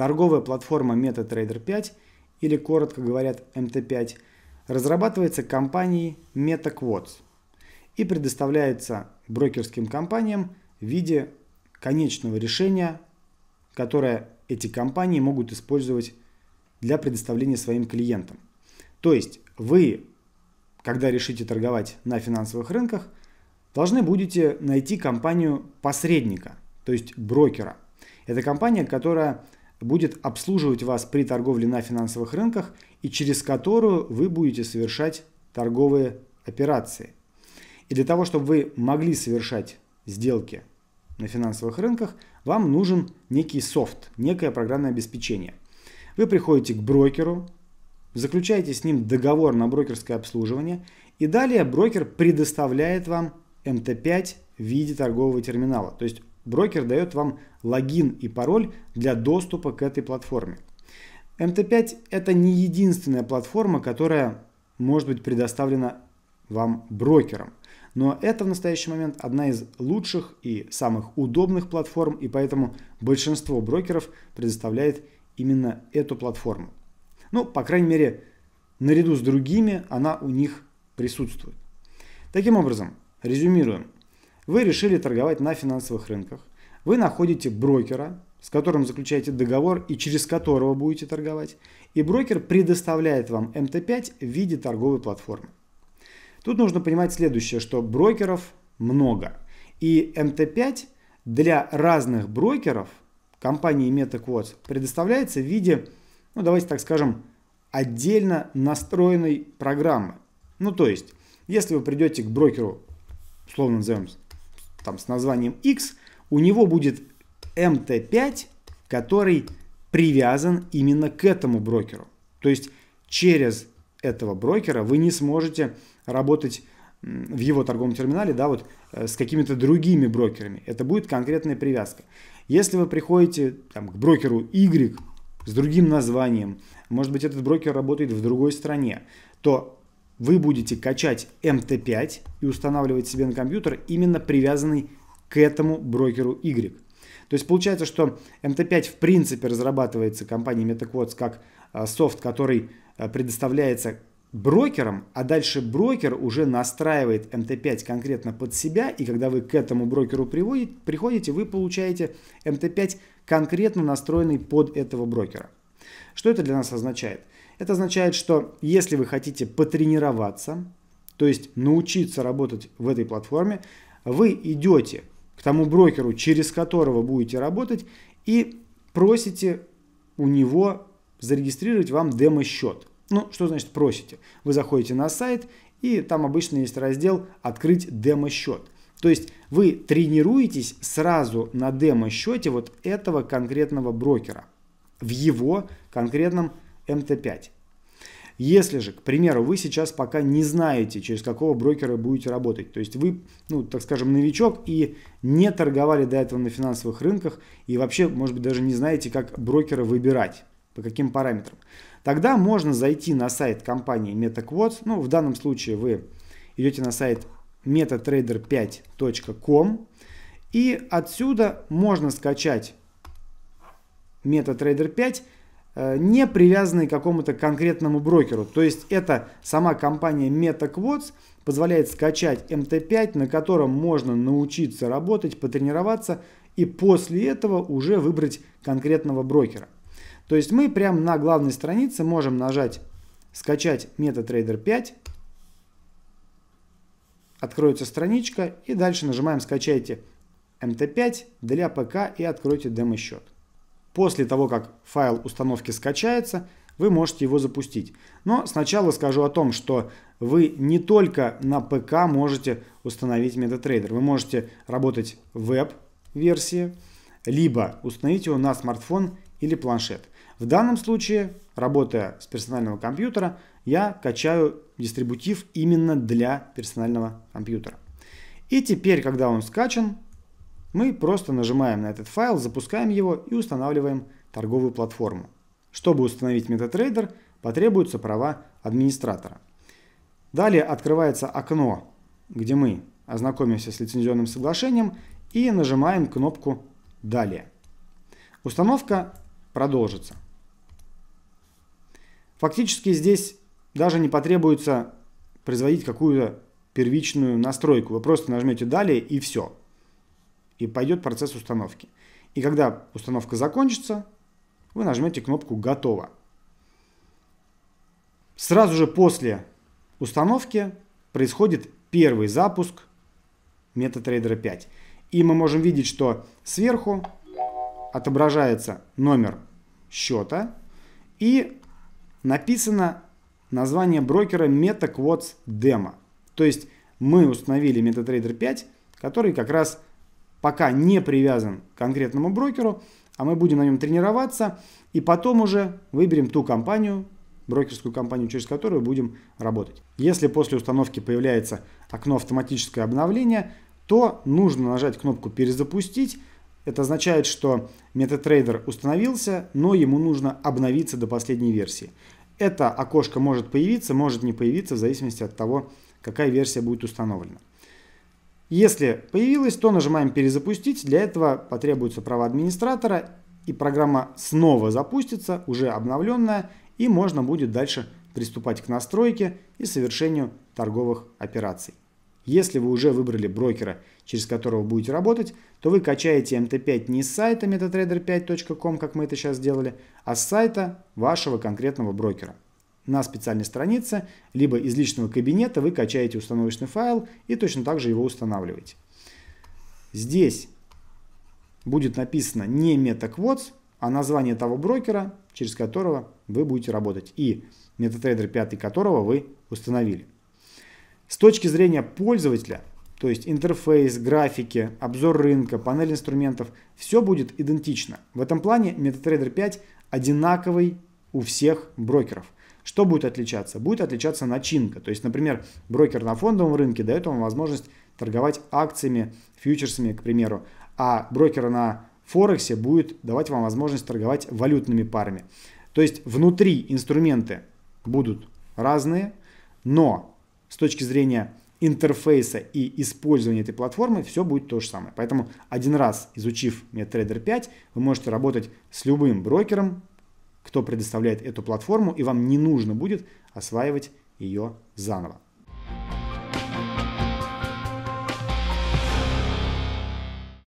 Торговая платформа MetaTrader 5, или коротко говорят MT5, разрабатывается компанией MetaQuotes и предоставляется брокерским компаниям в виде конечного решения, которое эти компании могут использовать для предоставления своим клиентам. То есть вы, когда решите торговать на финансовых рынках, должны будете найти компанию посредника, то есть брокера. Это компания, которая будет обслуживать вас при торговле на финансовых рынках и через которую вы будете совершать торговые операции. И для того, чтобы вы могли совершать сделки на финансовых рынках, вам нужен некий софт, некое программное обеспечение. Вы приходите к брокеру, заключаете с ним договор на брокерское обслуживание, и далее брокер предоставляет вам МТ-5 в виде торгового терминала. То есть Брокер дает вам логин и пароль для доступа к этой платформе. MT5 это не единственная платформа, которая может быть предоставлена вам брокером. Но это в настоящий момент одна из лучших и самых удобных платформ, и поэтому большинство брокеров предоставляет именно эту платформу. Ну, по крайней мере, наряду с другими она у них присутствует. Таким образом, резюмируем. Вы решили торговать на финансовых рынках. Вы находите брокера, с которым заключаете договор и через которого будете торговать, и брокер предоставляет вам МТ5 в виде торговой платформы. Тут нужно понимать следующее, что брокеров много. И МТ5 для разных брокеров компании MetaQuotes предоставляется в виде, ну давайте так скажем, отдельно настроенной программы. Ну то есть, если вы придете к брокеру, условно назовем там, с названием X, у него будет MT5, который привязан именно к этому брокеру. То есть через этого брокера вы не сможете работать в его торговом терминале, да, вот э, с какими-то другими брокерами. Это будет конкретная привязка. Если вы приходите там, к брокеру Y с другим названием, может быть, этот брокер работает в другой стране, то вы будете качать MT5 и устанавливать себе на компьютер именно привязанный к этому брокеру Y. То есть получается, что MT5 в принципе разрабатывается компанией MetaQuotes как а, софт, который а, предоставляется брокером, а дальше брокер уже настраивает MT5 конкретно под себя, и когда вы к этому брокеру приводите, приходите, вы получаете MT5 конкретно настроенный под этого брокера. Что это для нас означает? Это означает, что если вы хотите потренироваться, то есть научиться работать в этой платформе, вы идете к тому брокеру, через которого будете работать, и просите у него зарегистрировать вам демо-счет. Ну, что значит просите? Вы заходите на сайт, и там обычно есть раздел «Открыть демо-счет». То есть вы тренируетесь сразу на демо-счете вот этого конкретного брокера в его конкретном МТ5. Если же, к примеру, вы сейчас пока не знаете, через какого брокера будете работать, то есть вы, ну, так скажем, новичок и не торговали до этого на финансовых рынках и вообще, может быть, даже не знаете, как брокера выбирать, по каким параметрам, тогда можно зайти на сайт компании MetaQuotes, ну, в данном случае вы идете на сайт metatrader5.com и отсюда можно скачать MetaTrader 5 Э, не привязанные к какому-то конкретному брокеру. То есть это сама компания MetaQuotes позволяет скачать MT5, на котором можно научиться работать, потренироваться и после этого уже выбрать конкретного брокера. То есть мы прямо на главной странице можем нажать «Скачать MetaTrader 5», откроется страничка и дальше нажимаем «Скачайте MT5 для ПК» и откройте демо-счет. После того, как файл установки скачается, вы можете его запустить. Но сначала скажу о том, что вы не только на ПК можете установить MetaTrader. Вы можете работать в веб-версии, либо установить его на смартфон или планшет. В данном случае, работая с персонального компьютера, я качаю дистрибутив именно для персонального компьютера. И теперь, когда он скачан, мы просто нажимаем на этот файл, запускаем его и устанавливаем торговую платформу. Чтобы установить MetaTrader, потребуются права администратора. Далее открывается окно, где мы ознакомимся с лицензионным соглашением и нажимаем кнопку «Далее». Установка продолжится. Фактически здесь даже не потребуется производить какую-то первичную настройку. Вы просто нажмете «Далее» и все и пойдет процесс установки. И когда установка закончится, вы нажмете кнопку «Готово». Сразу же после установки происходит первый запуск MetaTrader 5. И мы можем видеть, что сверху отображается номер счета и написано название брокера MetaQuotes Demo. То есть мы установили MetaTrader 5, который как раз пока не привязан к конкретному брокеру, а мы будем на нем тренироваться и потом уже выберем ту компанию, брокерскую компанию, через которую будем работать. Если после установки появляется окно автоматическое обновление, то нужно нажать кнопку «Перезапустить», это означает, что MetaTrader установился, но ему нужно обновиться до последней версии. Это окошко может появиться, может не появиться, в зависимости от того, какая версия будет установлена. Если появилось, то нажимаем «Перезапустить». Для этого потребуются права администратора, и программа снова запустится, уже обновленная, и можно будет дальше приступать к настройке и совершению торговых операций. Если вы уже выбрали брокера, через которого будете работать, то вы качаете MT5 не с сайта metatrader5.com, как мы это сейчас сделали, а с сайта вашего конкретного брокера на специальной странице, либо из личного кабинета вы качаете установочный файл и точно так же его устанавливаете. Здесь будет написано не MetaQuotes, а название того брокера, через которого вы будете работать и MetaTrader 5 которого вы установили. С точки зрения пользователя, то есть интерфейс, графики, обзор рынка, панель инструментов, все будет идентично. В этом плане MetaTrader 5 одинаковый у всех брокеров – что будет отличаться? Будет отличаться начинка. То есть, например, брокер на фондовом рынке дает вам возможность торговать акциями, фьючерсами, к примеру, а брокер на Форексе будет давать вам возможность торговать валютными парами. То есть внутри инструменты будут разные, но с точки зрения интерфейса и использования этой платформы все будет то же самое. Поэтому один раз изучив MetaTrader 5, вы можете работать с любым брокером, кто предоставляет эту платформу, и вам не нужно будет осваивать ее заново.